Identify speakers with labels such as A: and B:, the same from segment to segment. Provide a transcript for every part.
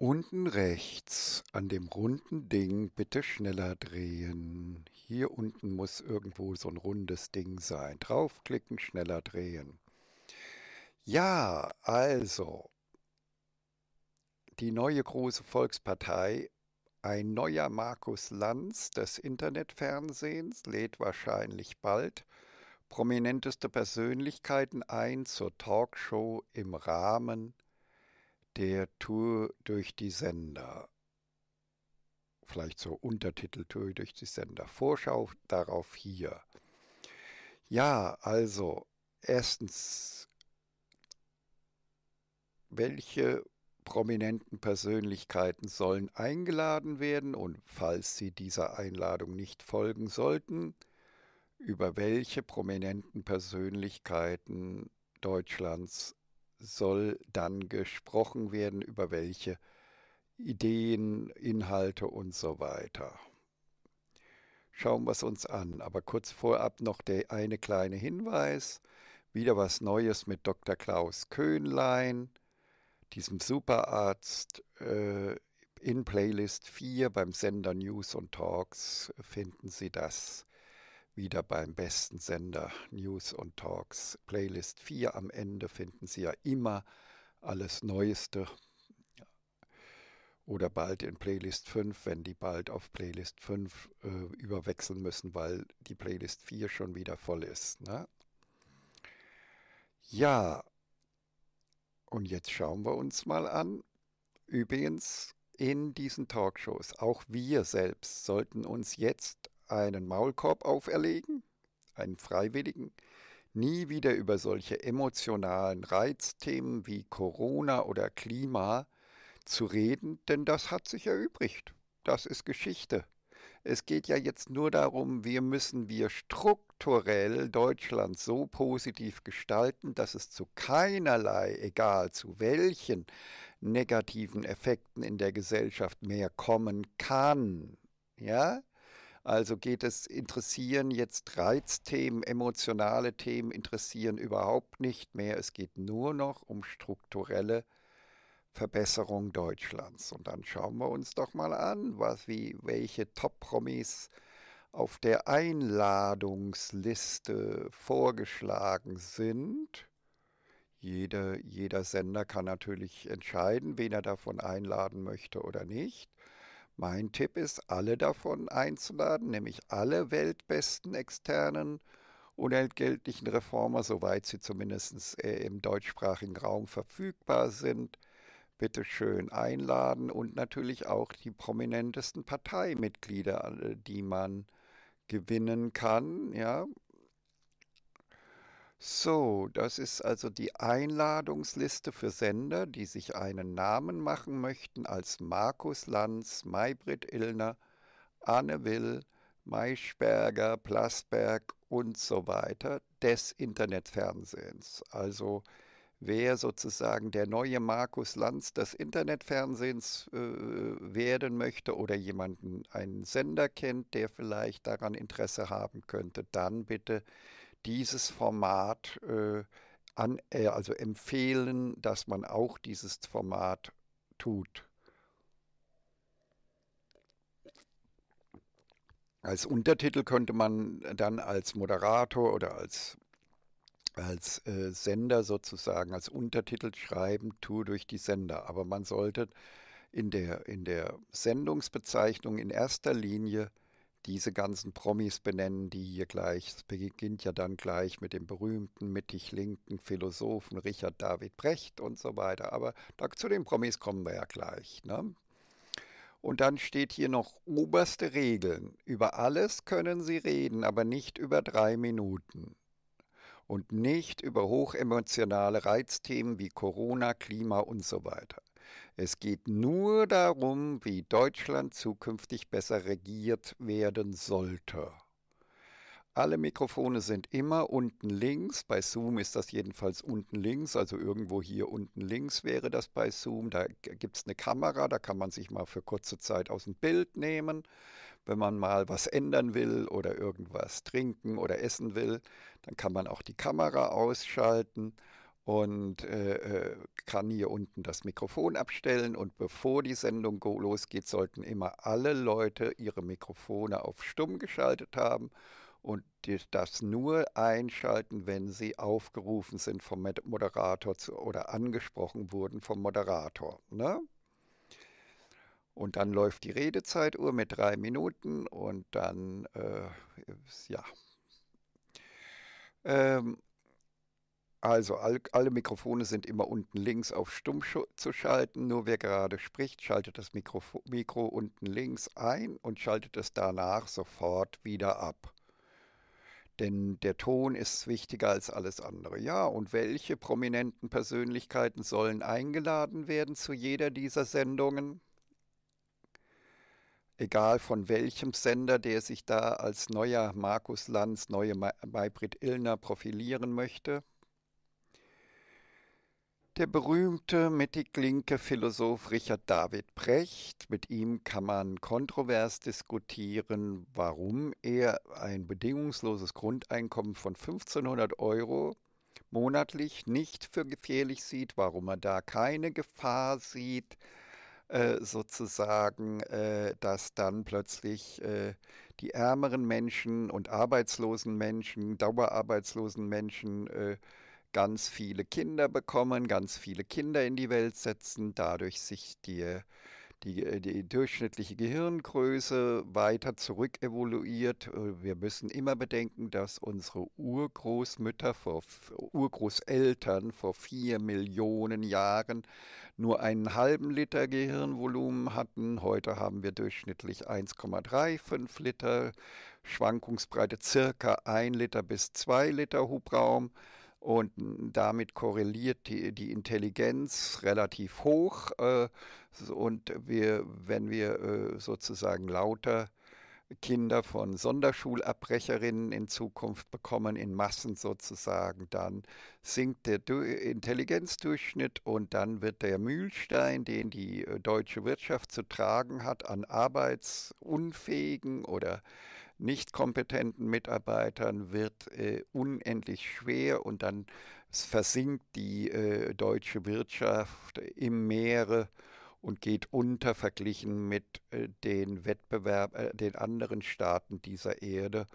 A: Unten rechts an dem runden Ding bitte schneller drehen. Hier unten muss irgendwo so ein rundes Ding sein. Draufklicken, schneller drehen. Ja, also, die neue große Volkspartei, ein neuer Markus Lanz des Internetfernsehens, lädt wahrscheinlich bald prominenteste Persönlichkeiten ein zur Talkshow im Rahmen der Tour durch die Sender. Vielleicht so Untertitel Tour durch die Sender. Vorschau darauf hier. Ja, also erstens, welche prominenten Persönlichkeiten sollen eingeladen werden und falls sie dieser Einladung nicht folgen sollten, über welche prominenten Persönlichkeiten Deutschlands soll dann gesprochen werden, über welche Ideen, Inhalte und so weiter. Schauen wir es uns an. Aber kurz vorab noch der eine kleine Hinweis. Wieder was Neues mit Dr. Klaus Köhnlein, diesem Superarzt. Äh, in Playlist 4 beim Sender News und Talks finden Sie das wieder beim besten Sender News und Talks. Playlist 4 am Ende finden Sie ja immer alles Neueste oder bald in Playlist 5, wenn die bald auf Playlist 5 äh, überwechseln müssen, weil die Playlist 4 schon wieder voll ist. Ne? Ja, und jetzt schauen wir uns mal an. Übrigens, in diesen Talkshows, auch wir selbst sollten uns jetzt einen Maulkorb auferlegen, einen Freiwilligen, nie wieder über solche emotionalen Reizthemen wie Corona oder Klima zu reden, denn das hat sich erübrigt. Das ist Geschichte. Es geht ja jetzt nur darum, wir müssen wir strukturell Deutschland so positiv gestalten, dass es zu keinerlei, egal zu welchen negativen Effekten in der Gesellschaft mehr kommen kann. Ja? Also geht es interessieren jetzt Reizthemen, emotionale Themen interessieren überhaupt nicht mehr. Es geht nur noch um strukturelle Verbesserung Deutschlands. Und dann schauen wir uns doch mal an, was, wie, welche Top-Promis auf der Einladungsliste vorgeschlagen sind. Jeder, jeder Sender kann natürlich entscheiden, wen er davon einladen möchte oder nicht. Mein Tipp ist, alle davon einzuladen, nämlich alle weltbesten externen unentgeltlichen Reformer, soweit sie zumindest äh, im deutschsprachigen Raum verfügbar sind, bitte schön einladen und natürlich auch die prominentesten Parteimitglieder, äh, die man gewinnen kann. Ja, so, das ist also die Einladungsliste für Sender, die sich einen Namen machen möchten als Markus Lanz, Maybrit Illner, Anne Will, Maischberger, Plasberg und so weiter des Internetfernsehens. Also wer sozusagen der neue Markus Lanz des Internetfernsehens äh, werden möchte oder jemanden, einen Sender kennt, der vielleicht daran Interesse haben könnte, dann bitte dieses Format äh, an, äh, also empfehlen, dass man auch dieses Format tut. Als Untertitel könnte man dann als Moderator oder als, als äh, Sender sozusagen, als Untertitel schreiben, Tour durch die Sender. Aber man sollte in der, in der Sendungsbezeichnung in erster Linie diese ganzen Promis benennen, die hier gleich, es beginnt ja dann gleich mit dem berühmten mittig-linken Philosophen Richard David Brecht und so weiter. Aber da, zu den Promis kommen wir ja gleich. Ne? Und dann steht hier noch oberste Regeln. Über alles können Sie reden, aber nicht über drei Minuten. Und nicht über hochemotionale Reizthemen wie Corona, Klima und so weiter. Es geht nur darum, wie Deutschland zukünftig besser regiert werden sollte. Alle Mikrofone sind immer unten links. Bei Zoom ist das jedenfalls unten links. Also irgendwo hier unten links wäre das bei Zoom. Da gibt es eine Kamera, da kann man sich mal für kurze Zeit aus dem Bild nehmen. Wenn man mal was ändern will oder irgendwas trinken oder essen will, dann kann man auch die Kamera ausschalten und äh, äh, kann hier unten das Mikrofon abstellen. Und bevor die Sendung losgeht, sollten immer alle Leute ihre Mikrofone auf stumm geschaltet haben und das nur einschalten, wenn sie aufgerufen sind vom Moderator zu, oder angesprochen wurden vom Moderator. Ne? Und dann läuft die Redezeituhr mit drei Minuten und dann, äh, ja. Ähm, also all, alle Mikrofone sind immer unten links auf stumm zu schalten. Nur wer gerade spricht, schaltet das Mikrofo Mikro unten links ein und schaltet es danach sofort wieder ab. Denn der Ton ist wichtiger als alles andere. Ja, und welche prominenten Persönlichkeiten sollen eingeladen werden zu jeder dieser Sendungen? egal von welchem Sender, der sich da als neuer Markus Lanz, neue Maybrit Illner profilieren möchte. Der berühmte mittiglinke Philosoph Richard David Brecht, mit ihm kann man kontrovers diskutieren, warum er ein bedingungsloses Grundeinkommen von 1500 Euro monatlich nicht für gefährlich sieht, warum er da keine Gefahr sieht, äh, sozusagen, äh, dass dann plötzlich äh, die ärmeren Menschen und arbeitslosen Menschen, dauerarbeitslosen Menschen, ganz viele Kinder bekommen, ganz viele Kinder in die Welt setzen, dadurch sich die, die, äh, die durchschnittliche Gehirngröße weiter zurück evoluiert. Äh, wir müssen immer bedenken, dass unsere Urgroßmütter vor Urgroßeltern vor vier Millionen Jahren nur einen halben Liter Gehirnvolumen hatten. Heute haben wir durchschnittlich 1,35 Liter, Schwankungsbreite circa 1 Liter bis 2 Liter Hubraum und damit korreliert die, die Intelligenz relativ hoch äh, und wir, wenn wir äh, sozusagen lauter Kinder von Sonderschulabbrecherinnen in Zukunft bekommen, in Massen sozusagen, dann sinkt der du Intelligenzdurchschnitt und dann wird der Mühlstein, den die äh, deutsche Wirtschaft zu tragen hat, an arbeitsunfähigen oder nicht kompetenten Mitarbeitern wird äh, unendlich schwer und dann versinkt die äh, deutsche Wirtschaft im Meere und geht unter verglichen mit äh, den Wettbewerb äh, den anderen Staaten dieser Erde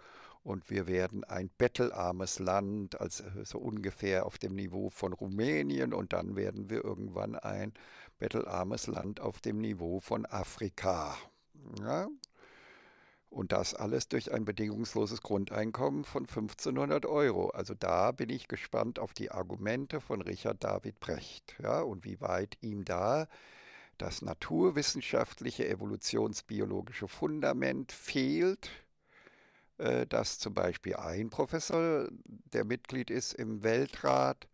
A: und wir werden ein bettelarmes Land, also so ungefähr auf dem Niveau von Rumänien und dann werden wir irgendwann ein bettelarmes Land auf dem Niveau von Afrika. Ja? Und das alles durch ein bedingungsloses Grundeinkommen von 1500 Euro. Also da bin ich gespannt auf die Argumente von Richard David Brecht ja, und wie weit ihm da das naturwissenschaftliche evolutionsbiologische Fundament fehlt, äh, dass zum Beispiel ein Professor, der Mitglied ist im Weltrat,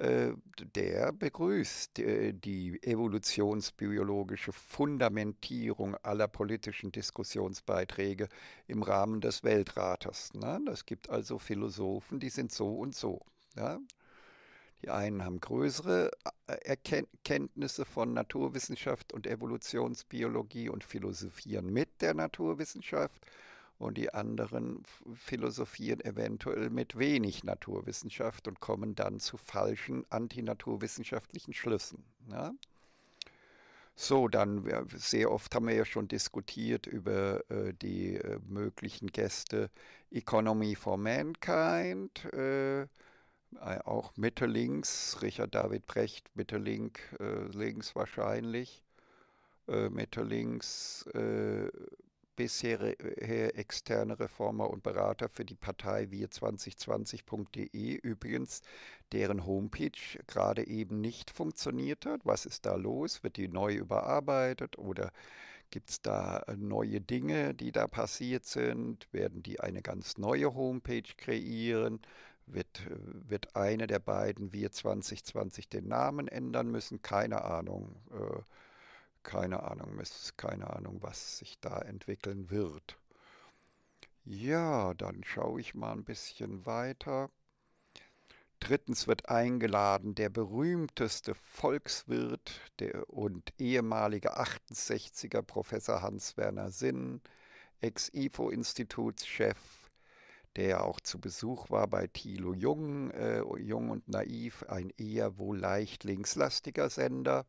A: äh, der begrüßt äh, die evolutionsbiologische Fundamentierung aller politischen Diskussionsbeiträge im Rahmen des Weltrates. Es ne? gibt also Philosophen, die sind so und so. Die einen haben größere äh, Erkenntnisse von Naturwissenschaft und Evolutionsbiologie und philosophieren mit der Naturwissenschaft und die anderen philosophieren eventuell mit wenig Naturwissenschaft und kommen dann zu falschen antinaturwissenschaftlichen Schlüssen. Ja? So, dann sehr oft haben wir ja schon diskutiert über äh, die äh, möglichen Gäste Economy for Mankind, äh, äh auch Mitte links, Richard David Brecht, Mitte link, äh, links wahrscheinlich, äh, Mitte links, bisher äh, externe Reformer und Berater für die Partei wir2020.de übrigens, deren Homepage gerade eben nicht funktioniert hat. Was ist da los? Wird die neu überarbeitet oder gibt es da äh, neue Dinge, die da passiert sind? Werden die eine ganz neue Homepage kreieren? Wird, äh, wird eine der beiden wir 2020 den Namen ändern müssen? Keine Ahnung. Äh, keine Ahnung, ist keine Ahnung, was sich da entwickeln wird. Ja, dann schaue ich mal ein bisschen weiter. Drittens wird eingeladen der berühmteste Volkswirt der und ehemalige 68er Professor Hans-Werner Sinn, Ex-IFO-Institutschef, der ja auch zu Besuch war bei Thilo Jung, äh, Jung und Naiv, ein eher wohl leicht linkslastiger Sender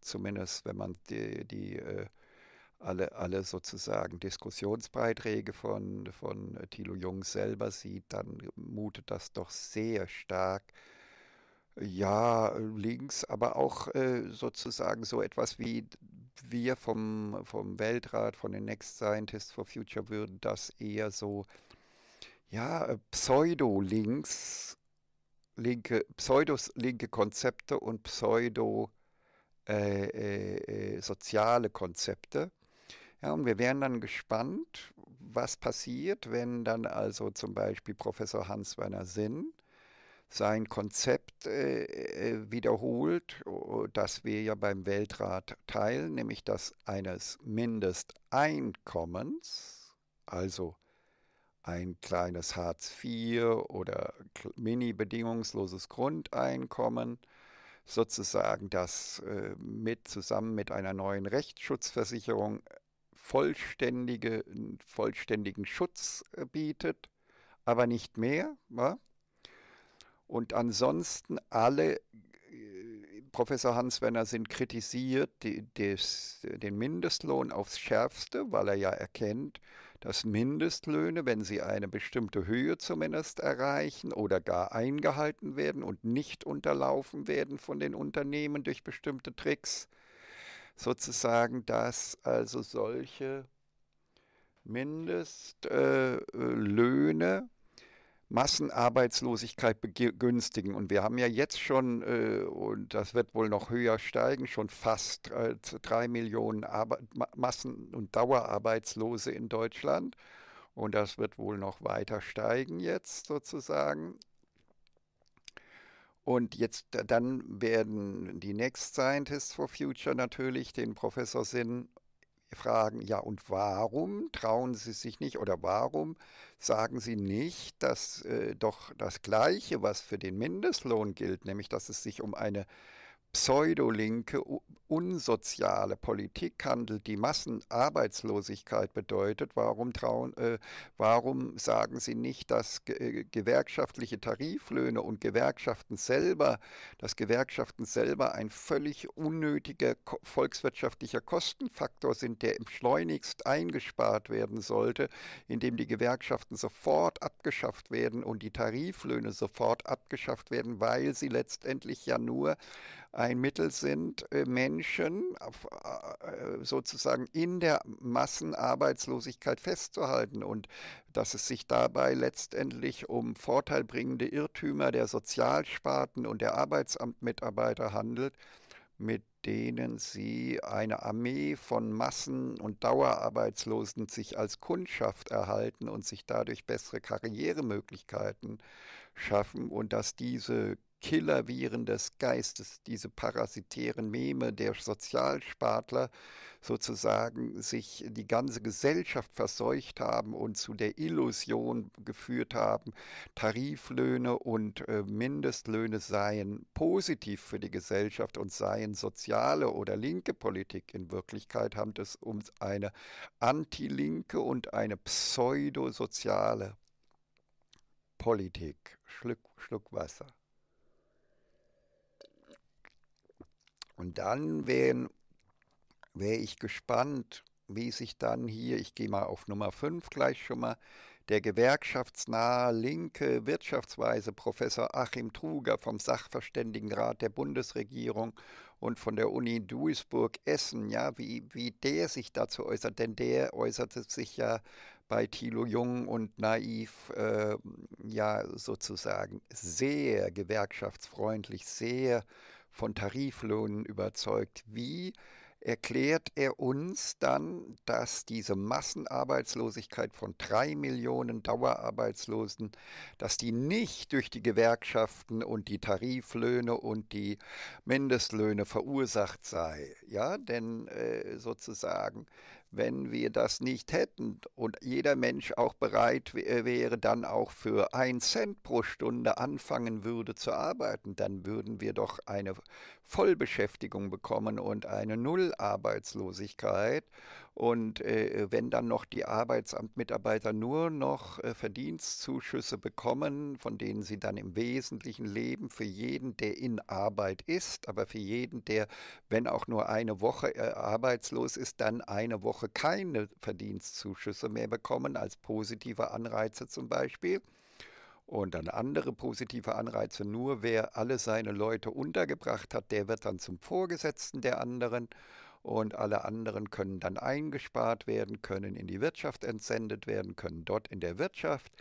A: zumindest wenn man die, die äh, alle, alle sozusagen Diskussionsbeiträge von, von äh, Thilo Jung selber sieht, dann mutet das doch sehr stark, ja, links, aber auch äh, sozusagen so etwas wie wir vom, vom Weltrat, von den Next Scientists for Future würden das eher so, ja, äh, pseudo-links, linke, pseudo-linke Konzepte und pseudo- links äh, äh, äh, soziale Konzepte. Ja, und wir wären dann gespannt, was passiert, wenn dann also zum Beispiel Professor Hans-Werner Sinn sein Konzept äh, äh wiederholt, das wir ja beim Weltrat teilen, nämlich das eines Mindesteinkommens, also ein kleines Hartz IV oder mini bedingungsloses Grundeinkommen sozusagen das äh, mit zusammen mit einer neuen Rechtsschutzversicherung äh, vollständige, vollständigen Schutz äh, bietet, aber nicht mehr. Ja? Und ansonsten alle, Professor Hans-Werner sind kritisiert, die, des, den Mindestlohn aufs Schärfste, weil er ja erkennt, dass Mindestlöhne, wenn sie eine bestimmte Höhe zumindest erreichen oder gar eingehalten werden und nicht unterlaufen werden von den Unternehmen durch bestimmte Tricks, sozusagen, dass also solche Mindestlöhne äh, äh, Massenarbeitslosigkeit begünstigen. Und wir haben ja jetzt schon, äh, und das wird wohl noch höher steigen, schon fast äh, drei Millionen Arbe Ma Massen- und Dauerarbeitslose in Deutschland. Und das wird wohl noch weiter steigen jetzt sozusagen. Und jetzt, dann werden die Next Scientists for Future natürlich den Professor Sinn fragen, ja, und warum trauen Sie sich nicht oder warum sagen Sie nicht, dass äh, doch das Gleiche, was für den Mindestlohn gilt, nämlich dass es sich um eine pseudolinke, unsoziale Politik handelt, die Massenarbeitslosigkeit bedeutet, warum, trauen, äh, warum sagen Sie nicht, dass ge äh, gewerkschaftliche Tariflöhne und Gewerkschaften selber, dass Gewerkschaften selber ein völlig unnötiger volkswirtschaftlicher Kostenfaktor sind, der schleunigst eingespart werden sollte, indem die Gewerkschaften sofort abgeschafft werden und die Tariflöhne sofort abgeschafft werden, weil sie letztendlich ja nur ein Mittel sind, äh, Menschen äh, sozusagen in der Massenarbeitslosigkeit festzuhalten und dass es sich dabei letztendlich um vorteilbringende Irrtümer der Sozialsparten und der Arbeitsamtmitarbeiter handelt, mit denen sie eine Armee von Massen- und Dauerarbeitslosen sich als Kundschaft erhalten und sich dadurch bessere Karrieremöglichkeiten schaffen und dass diese Killerviren des Geistes, diese parasitären Meme der Sozialspartler sozusagen sich die ganze Gesellschaft verseucht haben und zu der Illusion geführt haben, Tariflöhne und äh, Mindestlöhne seien positiv für die Gesellschaft und seien soziale oder linke Politik. In Wirklichkeit haben es um eine antilinke und eine pseudosoziale Politik. Schluck, Schluck Wasser. Und dann wäre wär ich gespannt, wie sich dann hier, ich gehe mal auf Nummer 5 gleich schon mal, der gewerkschaftsnahe linke Wirtschaftsweise Professor Achim Truger vom Sachverständigenrat der Bundesregierung und von der Uni Duisburg-Essen, ja, wie, wie der sich dazu äußert, denn der äußerte sich ja bei Thilo Jung und Naiv äh, ja sozusagen sehr gewerkschaftsfreundlich, sehr äh, von Tariflöhnen überzeugt. Wie erklärt er uns dann, dass diese Massenarbeitslosigkeit von drei Millionen Dauerarbeitslosen, dass die nicht durch die Gewerkschaften und die Tariflöhne und die Mindestlöhne verursacht sei? Ja, denn äh, sozusagen wenn wir das nicht hätten und jeder Mensch auch bereit äh, wäre, dann auch für ein Cent pro Stunde anfangen würde zu arbeiten, dann würden wir doch eine Vollbeschäftigung bekommen und eine Nullarbeitslosigkeit. Und äh, wenn dann noch die Arbeitsamtmitarbeiter nur noch äh, Verdienstzuschüsse bekommen, von denen sie dann im Wesentlichen leben, für jeden, der in Arbeit ist, aber für jeden, der, wenn auch nur eine Woche äh, arbeitslos ist, dann eine Woche keine Verdienstzuschüsse mehr bekommen, als positive Anreize zum Beispiel und dann andere positive Anreize. Nur wer alle seine Leute untergebracht hat, der wird dann zum Vorgesetzten der anderen und alle anderen können dann eingespart werden, können in die Wirtschaft entsendet werden, können dort in der Wirtschaft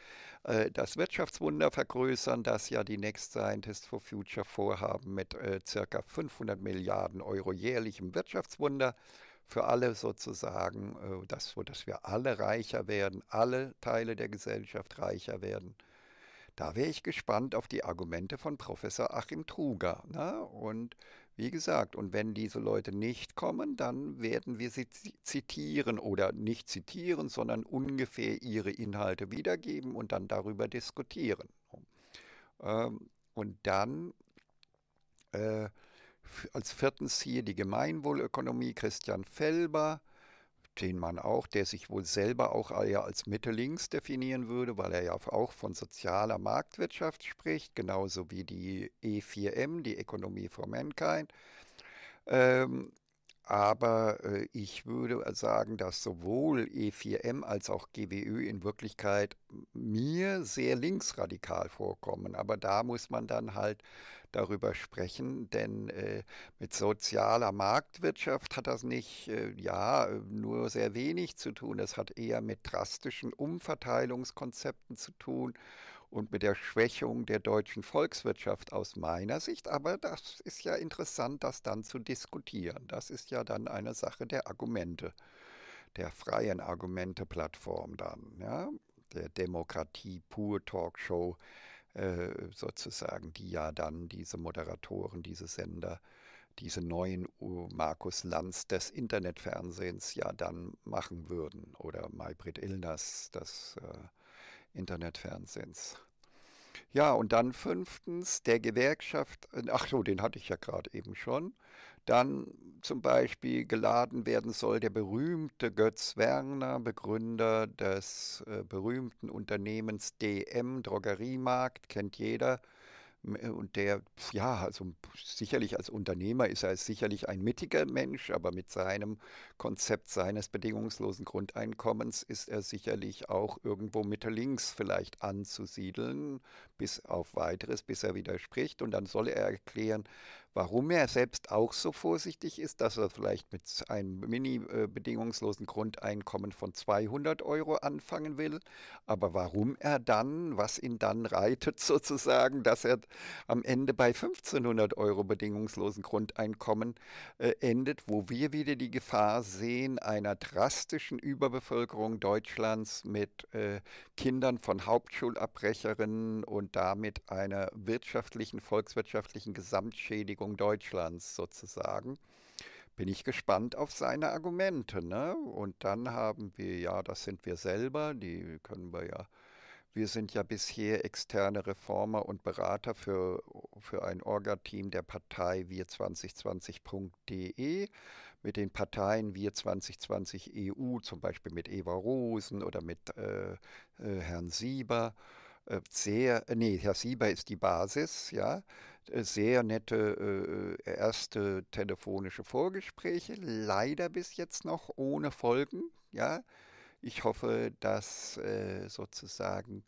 A: äh, das Wirtschaftswunder vergrößern, das ja die Next Scientists for Future vorhaben mit äh, circa 500 Milliarden Euro jährlichem Wirtschaftswunder für alle sozusagen, äh, das, sodass wir alle reicher werden, alle Teile der Gesellschaft reicher werden. Da wäre ich gespannt auf die Argumente von Professor Achim Truger. Ne? Und wie gesagt, und wenn diese Leute nicht kommen, dann werden wir sie zitieren oder nicht zitieren, sondern ungefähr ihre Inhalte wiedergeben und dann darüber diskutieren. Ähm, und dann äh, als viertens hier die Gemeinwohlökonomie Christian Felber den Mann auch, der sich wohl selber auch eher als Mitte-Links definieren würde, weil er ja auch von sozialer Marktwirtschaft spricht, genauso wie die E4M, die Economy for Mankind. Ähm, aber äh, ich würde sagen, dass sowohl E4M als auch GWÖ in Wirklichkeit mir sehr linksradikal vorkommen. Aber da muss man dann halt darüber sprechen, denn äh, mit sozialer Marktwirtschaft hat das nicht, äh, ja, nur sehr wenig zu tun. Das hat eher mit drastischen Umverteilungskonzepten zu tun und mit der Schwächung der deutschen Volkswirtschaft aus meiner Sicht. Aber das ist ja interessant, das dann zu diskutieren. Das ist ja dann eine Sache der Argumente, der freien Argumente-Plattform dann, ja, der Demokratie pur Talkshow äh, sozusagen, die ja dann diese Moderatoren, diese Sender, diese neuen Markus Lanz des Internetfernsehens ja dann machen würden oder Maybrit Illners, das äh, Internetfernsehens. Ja, und dann fünftens der Gewerkschaft, äh, ach so, den hatte ich ja gerade eben schon, dann zum Beispiel geladen werden soll der berühmte Götz Werner, Begründer des äh, berühmten Unternehmens DM, Drogeriemarkt, kennt jeder, äh, und der, ja, also sicherlich als Unternehmer ist er sicherlich ein mittiger Mensch, aber mit seinem Konzept seines bedingungslosen Grundeinkommens ist er sicherlich auch irgendwo Mitte links vielleicht anzusiedeln, bis auf weiteres, bis er widerspricht. Und dann soll er erklären, warum er selbst auch so vorsichtig ist, dass er vielleicht mit einem mini-bedingungslosen äh, Grundeinkommen von 200 Euro anfangen will, aber warum er dann, was ihn dann reitet sozusagen, dass er am Ende bei 1500 Euro bedingungslosen Grundeinkommen äh, endet, wo wir wieder die Gefahr sehen einer drastischen Überbevölkerung Deutschlands mit äh, Kindern von Hauptschulabbrecherinnen und damit einer wirtschaftlichen, volkswirtschaftlichen Gesamtschädigung Vereinigung Deutschlands sozusagen. Bin ich gespannt auf seine Argumente. Ne? Und dann haben wir, ja, das sind wir selber, die können wir ja wir sind ja bisher externe Reformer und Berater für, für ein Orga-Team der Partei wir2020.de mit den Parteien wir2020 EU, zum Beispiel mit Eva Rosen oder mit äh, äh, Herrn Sieber. Äh, sehr, äh, nee, Herr Sieber ist die Basis, ja. Äh, sehr nette äh, äh, erste telefonische Vorgespräche, leider bis jetzt noch ohne Folgen. Ja, ich hoffe, dass äh, sozusagen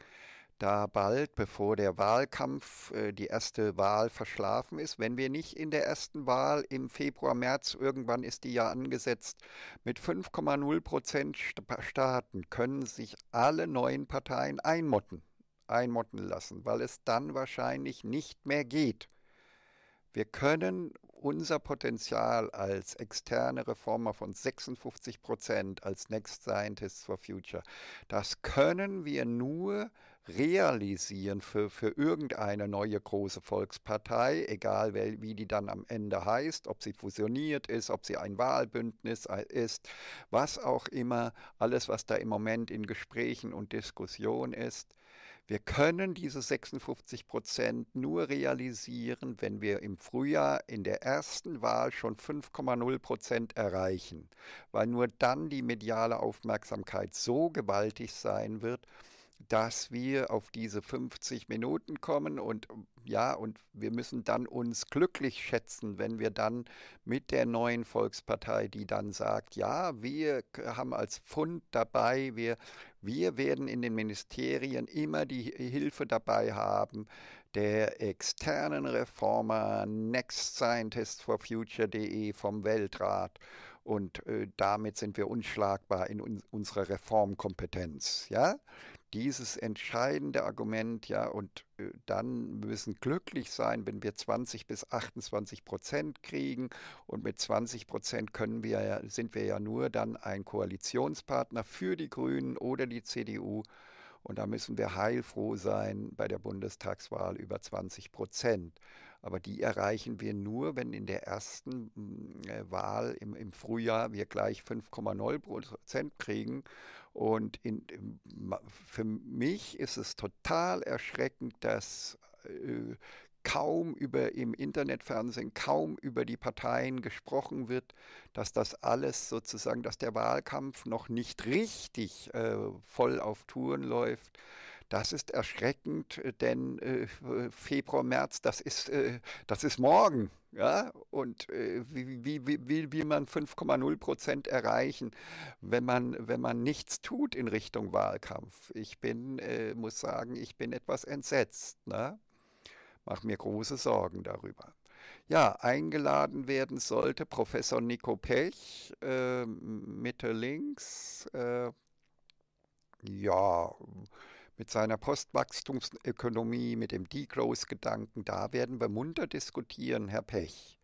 A: da bald, bevor der Wahlkampf, äh, die erste Wahl verschlafen ist, wenn wir nicht in der ersten Wahl im Februar, März, irgendwann ist die ja angesetzt, mit 5,0 Prozent starten, können sich alle neuen Parteien einmotten einmotten lassen, weil es dann wahrscheinlich nicht mehr geht. Wir können unser Potenzial als externe Reformer von 56 Prozent als Next Scientists for Future, das können wir nur realisieren für, für irgendeine neue große Volkspartei, egal wie die dann am Ende heißt, ob sie fusioniert ist, ob sie ein Wahlbündnis äh, ist, was auch immer, alles, was da im Moment in Gesprächen und Diskussion ist. Wir können diese 56 Prozent nur realisieren, wenn wir im Frühjahr in der ersten Wahl schon 5,0 Prozent erreichen, weil nur dann die mediale Aufmerksamkeit so gewaltig sein wird, dass wir auf diese 50 Minuten kommen und ja, und wir müssen dann uns glücklich schätzen, wenn wir dann mit der neuen Volkspartei, die dann sagt, ja, wir haben als Fund dabei, wir, wir werden in den Ministerien immer die Hilfe dabei haben der externen Reformer Next Scientist for Future.de vom Weltrat und äh, damit sind wir unschlagbar in un unserer Reformkompetenz, ja? dieses entscheidende Argument, ja, und äh, dann müssen glücklich sein, wenn wir 20 bis 28 Prozent kriegen. Und mit 20 Prozent können wir ja, sind wir ja nur dann ein Koalitionspartner für die Grünen oder die CDU. Und da müssen wir heilfroh sein bei der Bundestagswahl über 20 Prozent. Aber die erreichen wir nur, wenn in der ersten mm, äh, Wahl im, im Frühjahr wir gleich 5,0 Prozent kriegen und in, für mich ist es total erschreckend, dass äh, kaum über im Internetfernsehen, kaum über die Parteien gesprochen wird, dass das alles sozusagen, dass der Wahlkampf noch nicht richtig äh, voll auf Touren läuft. Das ist erschreckend, denn äh, Februar, März, das ist, äh, das ist morgen. Ja, und äh, wie, wie, wie, wie will man 5,0 Prozent erreichen, wenn man, wenn man nichts tut in Richtung Wahlkampf? Ich bin, äh, muss sagen, ich bin etwas entsetzt. Ne? Mach mir große Sorgen darüber. Ja, eingeladen werden sollte Professor Nico Pech, äh, Mitte links. Äh, ja, mit seiner Postwachstumsökonomie, mit dem Degrowth-Gedanken, da werden wir munter diskutieren, Herr Pech.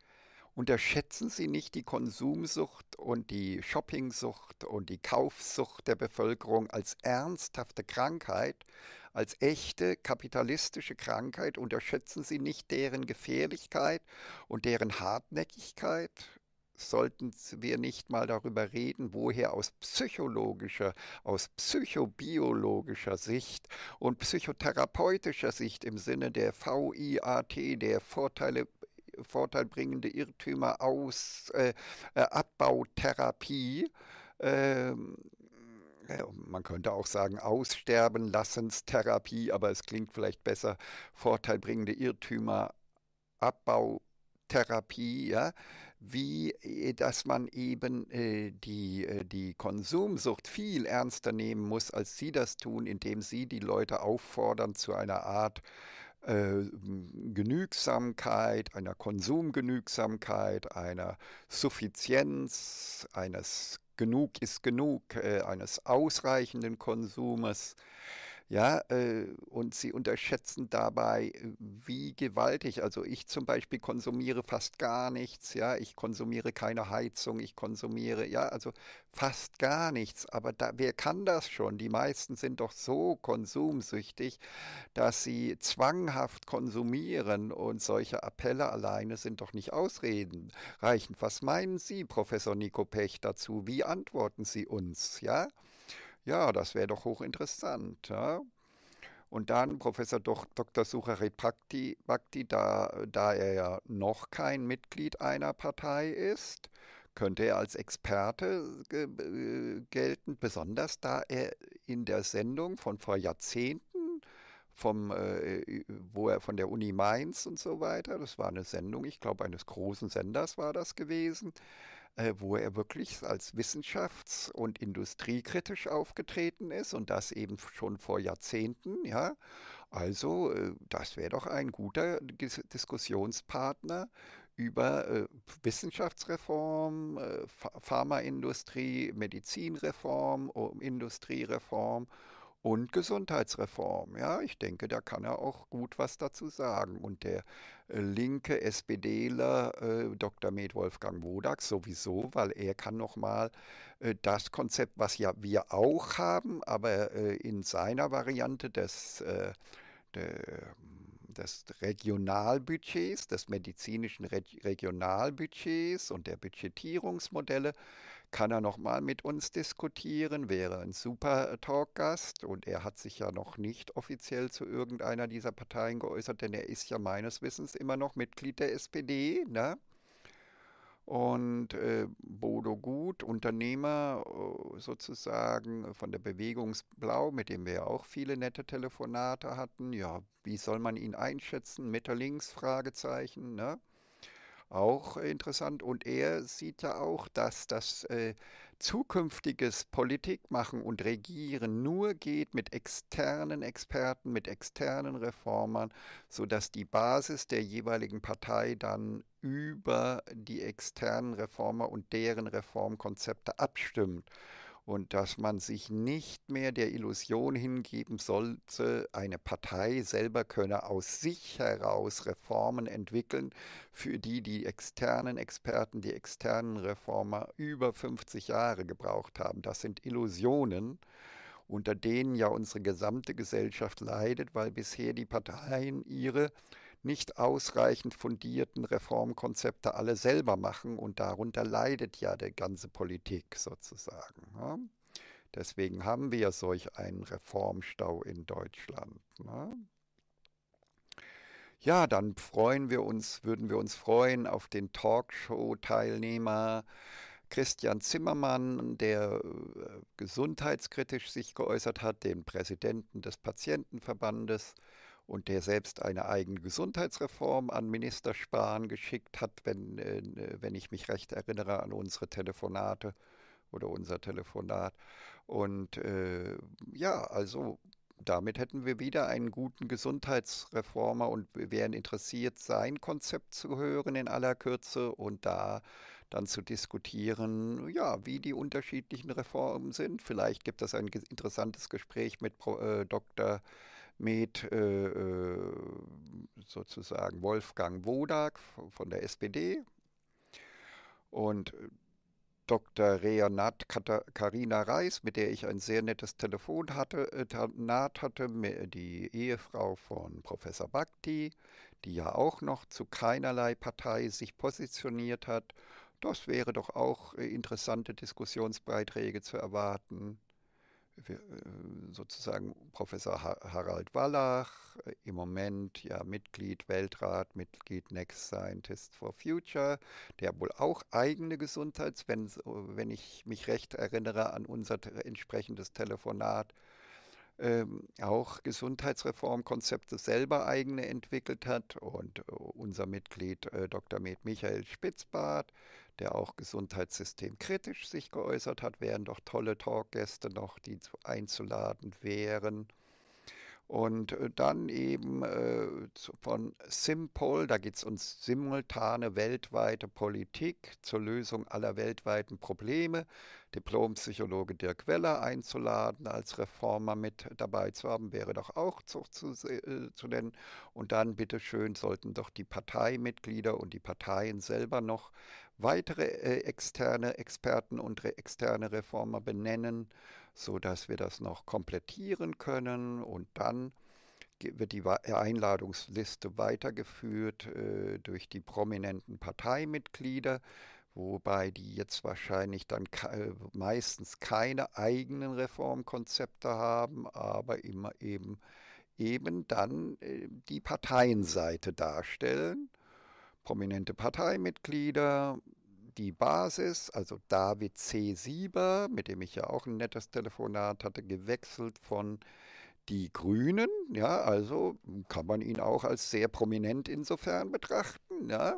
A: Unterschätzen Sie nicht die Konsumsucht und die Shoppingsucht und die Kaufsucht der Bevölkerung als ernsthafte Krankheit, als echte kapitalistische Krankheit. Unterschätzen Sie nicht deren Gefährlichkeit und deren Hartnäckigkeit sollten wir nicht mal darüber reden, woher aus psychologischer, aus psychobiologischer Sicht und psychotherapeutischer Sicht im Sinne der VIAT, der Vorteile vorteilbringende Irrtümer aus äh, äh Abbautherapie äh, man könnte auch sagen Aussterben Lassenstherapie, aber es klingt vielleicht besser, vorteilbringende Irrtümer, Abbau Therapie, ja, wie äh, dass man eben äh, die, äh, die Konsumsucht viel ernster nehmen muss, als sie das tun, indem sie die Leute auffordern zu einer Art äh, Genügsamkeit, einer Konsumgenügsamkeit, einer Suffizienz, eines Genug ist genug, äh, eines ausreichenden Konsumes. Ja, äh, und sie unterschätzen dabei, äh, wie gewaltig. Also ich zum Beispiel konsumiere fast gar nichts, ja, ich konsumiere keine Heizung, ich konsumiere, ja, also fast gar nichts. Aber da, wer kann das schon? Die meisten sind doch so konsumsüchtig, dass sie zwanghaft konsumieren und solche Appelle alleine sind doch nicht ausreden reichend. Was meinen Sie, Professor Nico Pech, dazu? Wie antworten Sie uns, ja? Ja, das wäre doch hochinteressant. Ja? Und dann Professor Dr. Sucharit Bhakti, Bhakti da, da er ja noch kein Mitglied einer Partei ist, könnte er als Experte äh, gelten, besonders da er in der Sendung von vor Jahrzehnten, vom, äh, äh, wo er von der Uni Mainz und so weiter, das war eine Sendung, ich glaube eines großen Senders war das gewesen, äh, wo er wirklich als wissenschafts- und industriekritisch aufgetreten ist und das eben schon vor Jahrzehnten, ja. Also, äh, das wäre doch ein guter Diskussionspartner über äh, Wissenschaftsreform, Pharmaindustrie, Medizinreform, Industriereform und Gesundheitsreform. Ja, ich denke, da kann er auch gut was dazu sagen. Und der äh, linke SPDler äh, Dr. Med Wolfgang Wodak sowieso, weil er kann nochmal äh, das Konzept, was ja wir auch haben, aber äh, in seiner Variante des äh, des Regionalbudgets, des medizinischen Re Regionalbudgets und der Budgetierungsmodelle kann er nochmal mit uns diskutieren, wäre ein super äh, Talkgast und er hat sich ja noch nicht offiziell zu irgendeiner dieser Parteien geäußert, denn er ist ja meines Wissens immer noch Mitglied der SPD, ne? Und äh, Bodo Gut, Unternehmer äh, sozusagen äh, von der Bewegungsblau, mit dem wir ja auch viele nette Telefonate hatten. Ja, wie soll man ihn einschätzen? Mitte links? Fragezeichen. Ne? auch interessant. Und er sieht ja auch, dass das äh, zukünftiges Politikmachen und Regieren nur geht mit externen Experten, mit externen Reformern, sodass die Basis der jeweiligen Partei dann über die externen Reformer und deren Reformkonzepte abstimmt und dass man sich nicht mehr der Illusion hingeben sollte, eine Partei selber könne aus sich heraus Reformen entwickeln, für die die externen Experten, die externen Reformer über 50 Jahre gebraucht haben. Das sind Illusionen unter denen ja unsere gesamte Gesellschaft leidet, weil bisher die Parteien ihre nicht ausreichend fundierten Reformkonzepte alle selber machen und darunter leidet ja die ganze Politik sozusagen. Ne? Deswegen haben wir solch einen Reformstau in Deutschland. Ne? Ja, dann freuen wir uns, würden wir uns freuen auf den Talkshow-Teilnehmer Christian Zimmermann, der äh, gesundheitskritisch sich geäußert hat, den Präsidenten des Patientenverbandes und der selbst eine eigene Gesundheitsreform an Minister Spahn geschickt hat, wenn, äh, wenn ich mich recht erinnere an unsere Telefonate oder unser Telefonat. Und äh, ja, also damit hätten wir wieder einen guten Gesundheitsreformer und wären interessiert, sein Konzept zu hören in aller Kürze und da dann zu diskutieren, ja, wie die unterschiedlichen Reformen sind. Vielleicht gibt es ein interessantes Gespräch mit Pro, äh, Dr mit äh, äh, sozusagen Wolfgang Wodak von der SPD und äh, Dr. Reanat Karina Reis, mit der ich ein sehr nettes Telefon hatte, äh, Telefonat hatte, die Ehefrau von Professor Bhakti, die ja auch noch zu keinerlei Partei sich positioniert hat. Das wäre doch auch interessante Diskussionsbeiträge zu erwarten. Äh, sozusagen Professor Harald Wallach, äh, im Moment ja Mitglied Weltrat, Mitglied Next Scientist for Future, der wohl auch eigene Gesundheits, wenn, wenn ich mich recht erinnere an unser entsprechendes Telefonat, ähm, auch Gesundheitsreformkonzepte selber eigene entwickelt hat und äh, unser Mitglied äh, Dr. Med Michael Spitzbart, der auch gesundheitssystemkritisch sich geäußert hat, wären doch tolle Talkgäste noch, die einzuladen wären. Und äh, dann eben äh, von Simpol, da geht es um simultane weltweite Politik zur Lösung aller weltweiten Probleme. Diplompsychologe Dirk Weller einzuladen, als Reformer mit dabei zu haben, wäre doch auch zu, zu, äh, zu nennen. Und dann, bitteschön, sollten doch die Parteimitglieder und die Parteien selber noch weitere äh, externe Experten und re externe Reformer benennen, sodass wir das noch komplettieren können und dann wird die Einladungsliste weitergeführt äh, durch die prominenten Parteimitglieder, wobei die jetzt wahrscheinlich dann äh, meistens keine eigenen Reformkonzepte haben, aber immer eben eben dann äh, die Parteienseite darstellen prominente Parteimitglieder, die Basis, also David C. Sieber, mit dem ich ja auch ein nettes Telefonat hatte, gewechselt von die Grünen. Ja, also kann man ihn auch als sehr prominent insofern betrachten. Ja,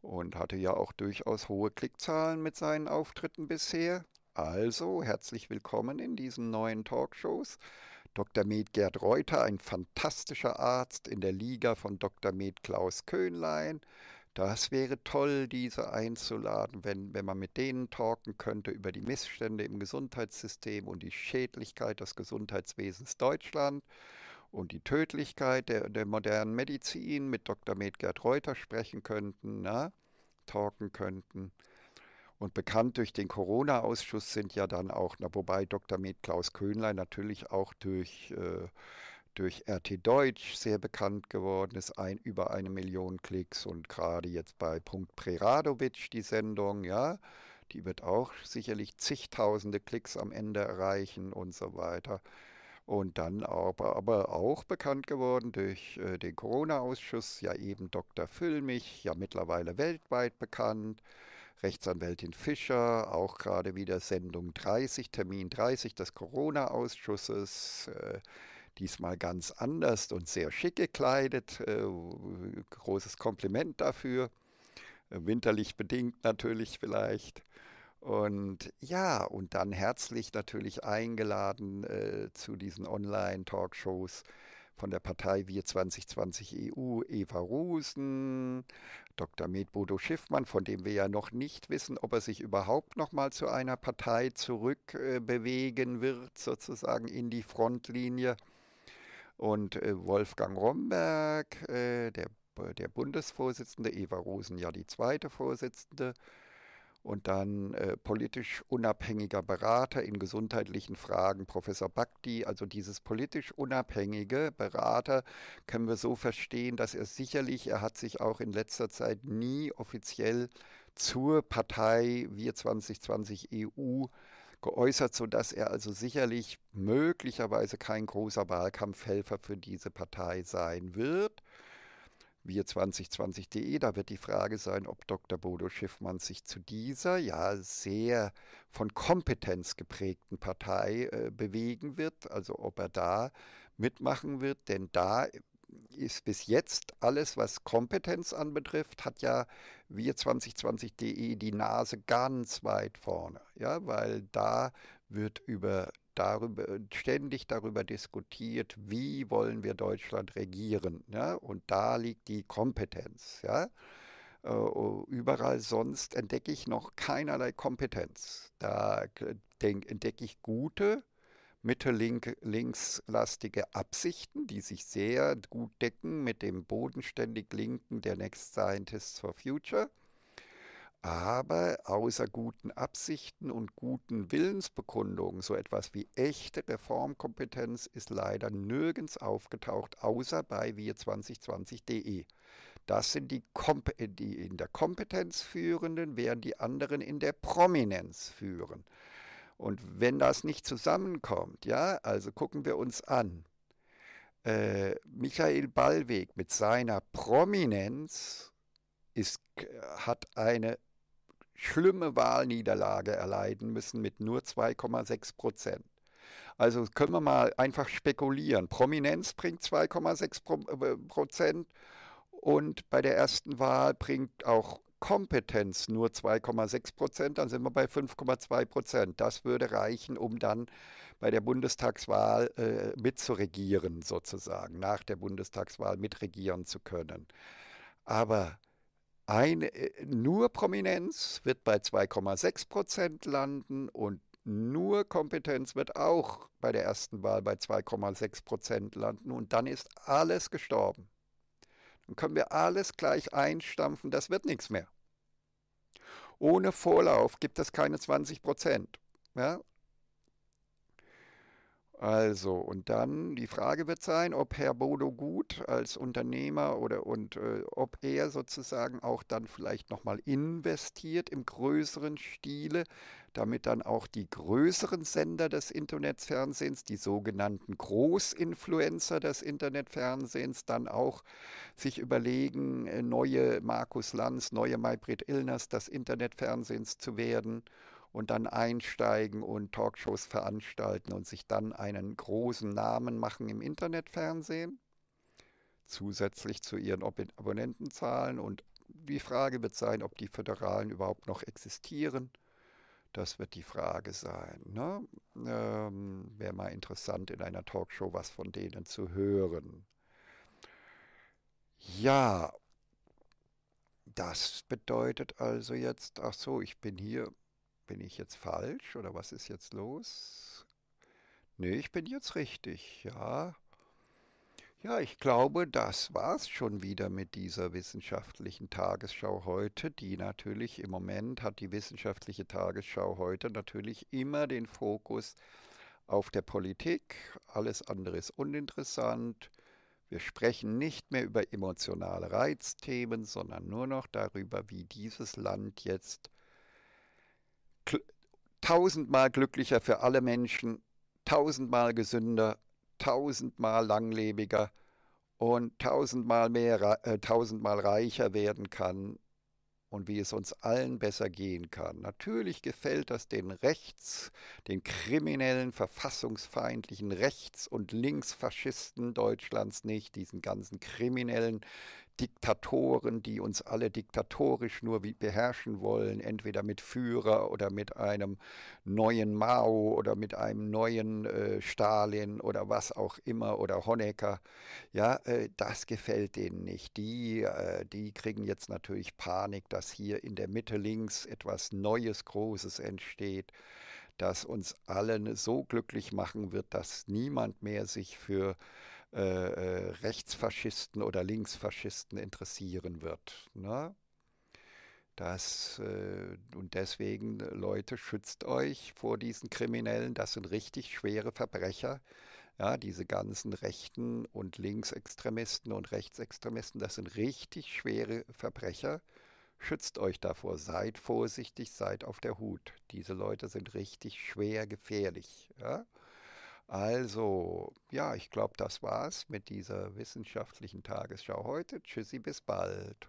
A: und hatte ja auch durchaus hohe Klickzahlen mit seinen Auftritten bisher. Also herzlich willkommen in diesen neuen Talkshows. Dr. Med Gerd Reuter, ein fantastischer Arzt in der Liga von Dr. Med Klaus Köhnlein. Das wäre toll, diese einzuladen, wenn, wenn man mit denen talken könnte über die Missstände im Gesundheitssystem und die Schädlichkeit des Gesundheitswesens Deutschland und die Tödlichkeit der, der modernen Medizin mit Dr. Medgard Reuter sprechen könnten, na, talken könnten. Und bekannt durch den Corona-Ausschuss sind ja dann auch, na, wobei Dr. Med Klaus Köhnlein natürlich auch durch, äh, durch RT Deutsch sehr bekannt geworden ist, ein, über eine Million Klicks und gerade jetzt bei Punkt Preradovic die Sendung, ja, die wird auch sicherlich zigtausende Klicks am Ende erreichen und so weiter. Und dann aber, aber auch bekannt geworden durch äh, den Corona-Ausschuss, ja eben Dr. Füllmich, ja mittlerweile weltweit bekannt. Rechtsanwältin Fischer, auch gerade wieder Sendung 30, Termin 30 des Corona-Ausschusses. Äh, diesmal ganz anders und sehr schick gekleidet. Äh, großes Kompliment dafür. Äh, winterlich bedingt natürlich vielleicht. Und ja, und dann herzlich natürlich eingeladen äh, zu diesen Online-Talkshows von der Partei Wir 2020 EU, Eva Rusen, Dr. Med Bodo Schiffmann, von dem wir ja noch nicht wissen, ob er sich überhaupt noch mal zu einer Partei zurückbewegen äh, wird, sozusagen in die Frontlinie. Und äh, Wolfgang Romberg, äh, der, der Bundesvorsitzende, Eva Rosen ja die zweite Vorsitzende, und dann äh, politisch unabhängiger Berater in gesundheitlichen Fragen, Professor Bakti. Also dieses politisch unabhängige Berater können wir so verstehen, dass er sicherlich, er hat sich auch in letzter Zeit nie offiziell zur Partei Wir 2020 EU geäußert, sodass er also sicherlich möglicherweise kein großer Wahlkampfhelfer für diese Partei sein wird wir2020.de. Da wird die Frage sein, ob Dr. Bodo Schiffmann sich zu dieser ja sehr von Kompetenz geprägten Partei äh, bewegen wird, also ob er da mitmachen wird, denn da ist bis jetzt alles, was Kompetenz anbetrifft, hat ja wir2020.de die Nase ganz weit vorne, ja, weil da wird über darüber, äh, ständig darüber diskutiert, wie wollen wir Deutschland regieren. Ja? Und da liegt die Kompetenz. Ja? Uh, überall sonst entdecke ich noch keinerlei Kompetenz. Da entdecke ich gute, mittellinkslastige -link Absichten, die sich sehr gut decken mit dem bodenständig Linken der Next Scientists for Future. Aber außer guten Absichten und guten Willensbekundungen, so etwas wie echte Reformkompetenz ist leider nirgends aufgetaucht, außer bei wir2020.de. Das sind die, Komp äh, die in der Kompetenz führenden, während die anderen in der Prominenz führen. Und wenn das nicht zusammenkommt, ja, also gucken wir uns an. Äh, Michael Ballweg mit seiner Prominenz ist, äh, hat eine schlimme Wahlniederlage erleiden müssen mit nur 2,6 Prozent. Also können wir mal einfach spekulieren. Prominenz bringt 2,6 äh, Prozent und bei der ersten Wahl bringt auch Kompetenz nur 2,6 Prozent, dann sind wir bei 5,2 Prozent. Das würde reichen, um dann bei der Bundestagswahl äh, mitzuregieren, sozusagen, nach der Bundestagswahl mitregieren zu können. Aber eine, äh, nur Prominenz wird bei 2,6 Prozent landen und nur Kompetenz wird auch bei der ersten Wahl bei 2,6 Prozent landen und dann ist alles gestorben. Dann können wir alles gleich einstampfen, das wird nichts mehr. Ohne Vorlauf gibt es keine 20 Prozent. Ja? Also, und dann die Frage wird sein, ob Herr Bodo Gut als Unternehmer oder und äh, ob er sozusagen auch dann vielleicht nochmal investiert im größeren Stile, damit dann auch die größeren Sender des Internetfernsehens, die sogenannten Großinfluencer des Internetfernsehens, dann auch sich überlegen, äh, neue Markus Lanz, neue Maybrit Illners des Internetfernsehens zu werden und dann einsteigen und Talkshows veranstalten und sich dann einen großen Namen machen im Internetfernsehen, zusätzlich zu ihren Abonnentenzahlen. Und die Frage wird sein, ob die Föderalen überhaupt noch existieren. Das wird die Frage sein. Ne? Ähm, Wäre mal interessant, in einer Talkshow was von denen zu hören. Ja, das bedeutet also jetzt, ach so, ich bin hier bin ich jetzt falsch oder was ist jetzt los? Nee, ich bin jetzt richtig, ja. Ja, ich glaube, das war's schon wieder mit dieser wissenschaftlichen Tagesschau heute, die natürlich im Moment hat die wissenschaftliche Tagesschau heute natürlich immer den Fokus auf der Politik. Alles andere ist uninteressant. Wir sprechen nicht mehr über emotionale Reizthemen, sondern nur noch darüber, wie dieses Land jetzt tausendmal glücklicher für alle Menschen, tausendmal gesünder, tausendmal langlebiger und tausendmal mehr, äh, tausendmal reicher werden kann und wie es uns allen besser gehen kann. Natürlich gefällt das den rechts, den kriminellen, verfassungsfeindlichen Rechts- und Linksfaschisten Deutschlands nicht, diesen ganzen Kriminellen, Diktatoren, die uns alle diktatorisch nur beherrschen wollen, entweder mit Führer oder mit einem neuen Mao oder mit einem neuen äh, Stalin oder was auch immer oder Honecker. Ja, äh, das gefällt denen nicht. Die, äh, die kriegen jetzt natürlich Panik, dass hier in der Mitte links etwas Neues, Großes entsteht, das uns allen so glücklich machen wird, dass niemand mehr sich für äh, äh, Rechtsfaschisten oder Linksfaschisten interessieren wird. Ne? Das, äh, und deswegen, Leute, schützt euch vor diesen Kriminellen. Das sind richtig schwere Verbrecher. Ja, diese ganzen Rechten und Linksextremisten und Rechtsextremisten, das sind richtig schwere Verbrecher. Schützt euch davor, seid vorsichtig, seid auf der Hut. Diese Leute sind richtig schwer gefährlich. Ja? Also, ja, ich glaube, das war's mit dieser wissenschaftlichen Tagesschau heute. Tschüssi, bis bald.